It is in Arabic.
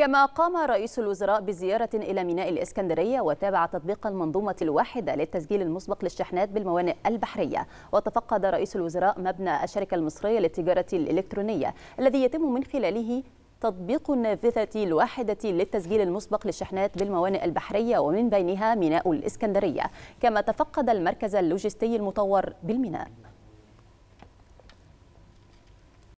كما قام رئيس الوزراء بزيارة إلى ميناء الإسكندرية وتابع تطبيق المنظومة الواحدة للتسجيل المسبق للشحنات بالموانئ البحرية وتفقد رئيس الوزراء مبنى الشركة المصرية للتجارة الإلكترونية الذي يتم من خلاله تطبيق النافذة الواحدة للتسجيل المسبق للشحنات بالموانئ البحرية ومن بينها ميناء الإسكندرية كما تفقد المركز اللوجستي المطور بالميناء